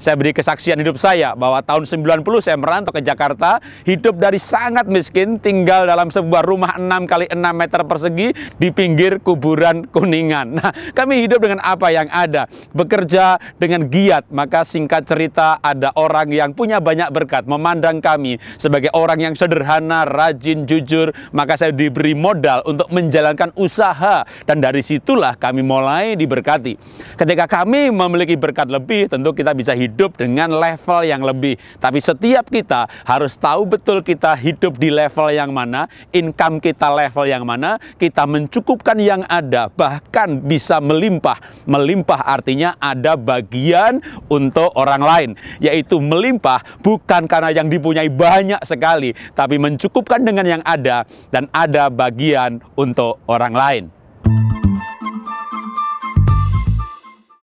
Saya beri kesaksian hidup saya bahwa tahun 90 saya merantau ke Jakarta, hidup dari sangat miskin, tinggal dalam sebuah rumah 6 kali 6 meter persegi di pinggir kuburan Kuningan. Nah, kami hidup dengan apa yang ada, bekerja dengan giat, maka singkat cerita ada orang yang punya banyak berkat memandang kami sebagai orang yang sederhana, rajin, jujur, maka saya diberi modal untuk menjalankan usaha dan dari situlah kami mulai diberkati. Ketika kami memiliki berkat lebih, tentu kita bisa hidup hidup dengan level yang lebih. Tapi setiap kita harus tahu betul kita hidup di level yang mana, income kita level yang mana, kita mencukupkan yang ada, bahkan bisa melimpah. Melimpah artinya ada bagian untuk orang lain, yaitu melimpah bukan karena yang dipunyai banyak sekali, tapi mencukupkan dengan yang ada dan ada bagian untuk orang lain.